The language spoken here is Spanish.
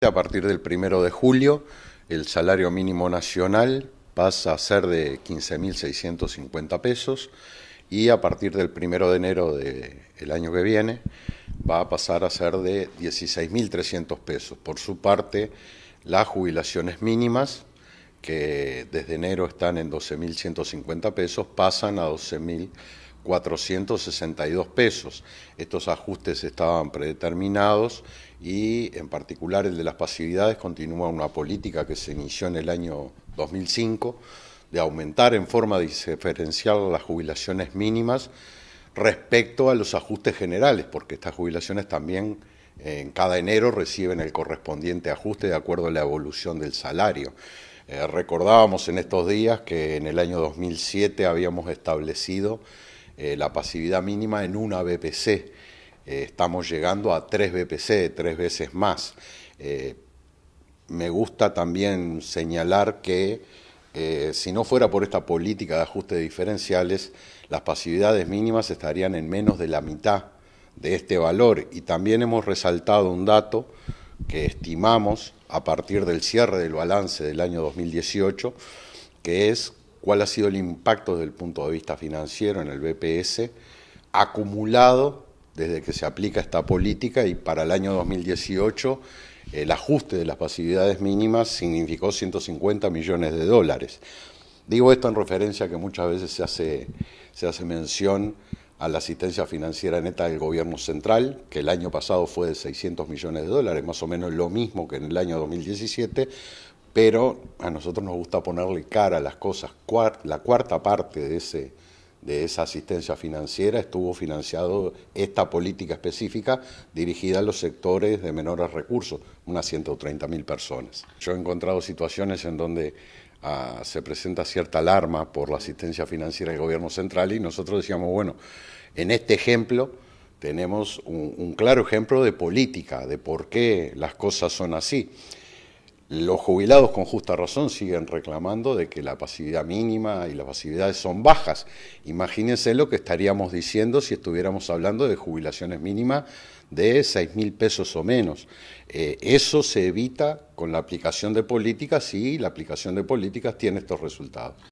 A partir del primero de julio, el salario mínimo nacional pasa a ser de 15.650 pesos y a partir del primero de enero del año que viene va a pasar a ser de 16.300 pesos. Por su parte, las jubilaciones mínimas, que desde enero están en 12.150 pesos, pasan a 12.000 pesos 462 pesos. Estos ajustes estaban predeterminados y en particular el de las pasividades continúa una política que se inició en el año 2005 de aumentar en forma diferencial las jubilaciones mínimas respecto a los ajustes generales, porque estas jubilaciones también eh, en cada enero reciben el correspondiente ajuste de acuerdo a la evolución del salario. Eh, recordábamos en estos días que en el año 2007 habíamos establecido eh, la pasividad mínima en una BPC. Eh, estamos llegando a tres BPC, tres veces más. Eh, me gusta también señalar que si no fuera por esta política de ajuste de diferenciales, las pasividades mínimas estarían en menos de la mitad de este valor. Y también hemos resaltado un dato que estimamos a partir del cierre del balance del año 2018, que es cuál ha sido el impacto desde el punto de vista financiero en el BPS acumulado desde que se aplica esta política y para el año 2018 el ajuste de las pasividades mínimas significó 150 millones de dólares. Digo esto en referencia a que muchas veces se hace, se hace mención a la asistencia financiera neta del gobierno central, que el año pasado fue de 600 millones de dólares, más o menos lo mismo que en el año 2017, pero a nosotros nos gusta ponerle cara a las cosas. La cuarta parte de, esa asistencia financiera estuvo financiado esta política específica dirigida a los sectores de menores recursos, unas 130.000 personas. Yo he encontrado situaciones en donde ah, se presenta cierta alarma por la asistencia financiera del gobierno central y nosotros decíamos, bueno, en este ejemplo tenemos un, claro ejemplo de política, de por qué las cosas son así. Los jubilados con justa razón siguen reclamando de que la pasividad mínima y las pasividades son bajas. Imagínense lo que estaríamos diciendo si estuviéramos hablando de jubilaciones mínimas de seis mil pesos o menos. Eh, eso se evita con la aplicación de políticas y la aplicación de políticas tiene estos resultados.